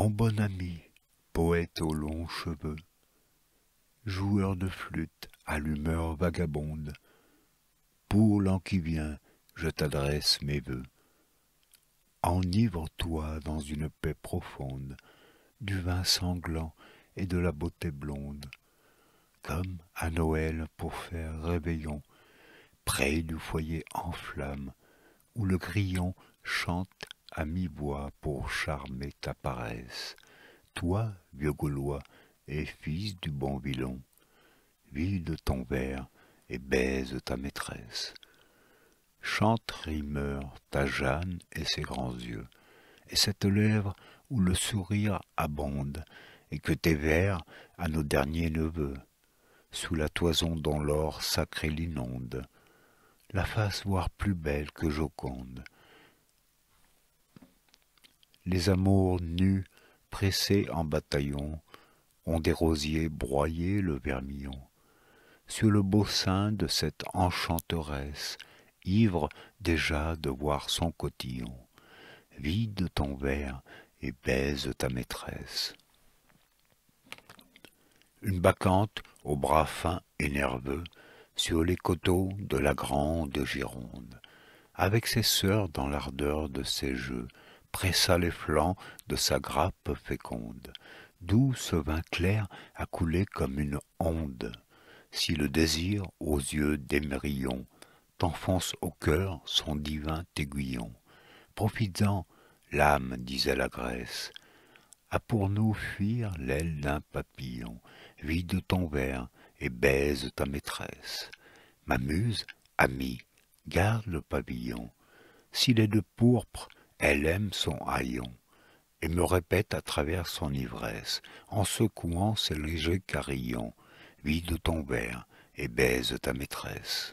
mon bon ami, poète aux longs cheveux, joueur de flûte à l'humeur vagabonde, pour l'an qui vient, je t'adresse mes vœux. Enivre-toi dans une paix profonde, du vin sanglant et de la beauté blonde, comme à Noël pour faire réveillon, près du foyer en flamme, où le grillon chante à mi-voix pour charmer ta paresse. Toi, vieux Gaulois, et fils du bon vilon, vide ton verre et baise ta maîtresse. Chante rimeur ta Jeanne et ses grands yeux, et cette lèvre où le sourire abonde, et que tes vers à nos derniers neveux, sous la toison dont l'or sacré l'inonde, la face voir plus belle que Joconde, les amours nus, pressés en bataillon, ont des rosiers broyés le vermillon. Sur le beau sein de cette enchanteresse, ivre déjà de voir son cotillon, vide ton verre et baise ta maîtresse. Une bacchante aux bras fins et nerveux, sur les coteaux de la grande Gironde, avec ses sœurs dans l'ardeur de ses jeux, pressa les flancs de sa grappe féconde, d'où ce vin clair a coulé comme une onde. Si le désir, aux yeux d'Emerillon t'enfonce au cœur son divin aiguillon, profitant, l'âme, disait la Grèce, a pour nous fuir l'aile d'un papillon, vide ton verre et baise ta maîtresse. Ma muse, amie, garde le pavillon. S'il est de pourpre, elle aime son haillon et me répète à travers son ivresse, en secouant ses légers carillons, vide ton verre et baise ta maîtresse.